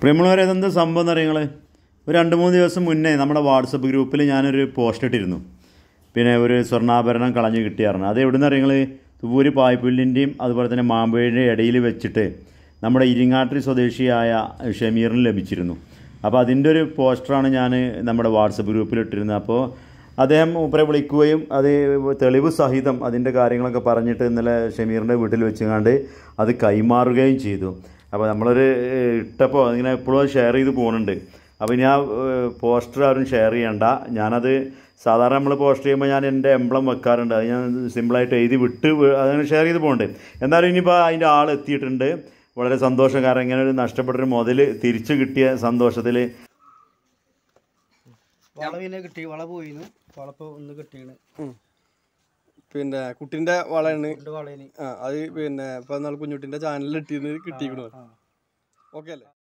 പ്രിയമുള്ളവരെ ഇതെന്ത് സംഭവം എന്നറിയ നിങ്ങൾ ഒരു രണ്ട് മൂന്ന് ദിവസം മുന്നേ നമ്മുടെ വാട്സപ്പ് ഗ്രൂപ്പിൽ ഞാനൊരു പോസ്റ്റ് ഇട്ടിരുന്നു പിന്നെ ഒരു സ്വർണ്ണാഭരണം കളഞ്ഞ് കിട്ടിയായിരുന്നു അത് എവിടെ നിന്ന് നിങ്ങൾ പായ്പുല്ലിൻ്റെയും അതുപോലെ തന്നെ മാമ്പുഴയുടെയും ഇടയിൽ വെച്ചിട്ട് നമ്മുടെ ഇരിങ്ങാട്ടി സ്വദേശിയായ ഷമീറിന് ലഭിച്ചിരുന്നു അപ്പോൾ അതിൻ്റെ ഒരു പോസ്റ്ററാണ് ഞാൻ നമ്മുടെ വാട്സപ്പ് ഗ്രൂപ്പിൽ ഇട്ടിരുന്നത് അപ്പോൾ അദ്ദേഹം മൂപ്പരെ വിളിക്കുകയും അത് തെളിവ് സഹിതം അതിൻ്റെ കാര്യങ്ങളൊക്കെ പറഞ്ഞിട്ട് ഇന്നലെ ഷമീറിൻ്റെ വീട്ടിൽ വെച്ചുകൊണ്ട് അത് കൈമാറുകയും ചെയ്തു അപ്പോൾ നമ്മളൊരു ഇട്ടപ്പോൾ ഇങ്ങനെ എപ്പോഴും അത് ഷെയർ ചെയ്ത് പോകുന്നുണ്ട് അപ്പോൾ ഇനി ആ പോസ്റ്റർ ആരും ഷെയർ ചെയ്യണ്ട ഞാനത് സാധാരണ നമ്മൾ പോസ്റ്റർ ചെയ്യുമ്പോൾ ഞാൻ എൻ്റെ എംബ്ലം വെക്കാറുണ്ട് അത് ഞാൻ സിമ്പിളായിട്ട് എഴുതി വിട്ട് അതങ്ങനെ ഷെയർ ചെയ്ത് പോകുന്നുണ്ട് എന്നാലും ഇനിയിപ്പോൾ അതിൻ്റെ ആൾ എത്തിയിട്ടുണ്ട് വളരെ സന്തോഷം കാരണം ഇങ്ങനെ ഒരു നഷ്ടപ്പെട്ടൊരു മുതൽ തിരിച്ചു കിട്ടിയ സന്തോഷത്തിൽ വളവിനെ കിട്ടി വള പോയിന്ന് വളപ്പ് ഒന്ന് കിട്ടിയാണ് പിന്നെ കുട്ടിന്റെ വളയാണ് ആ അത് പിന്നെ ഇപ്പൊ കുഞ്ഞുട്ടിന്റെ ചാനലിൽ ഇട്ടിന്ന് കിട്ടിയിരിക്കണു ഓക്കെ അല്ലേ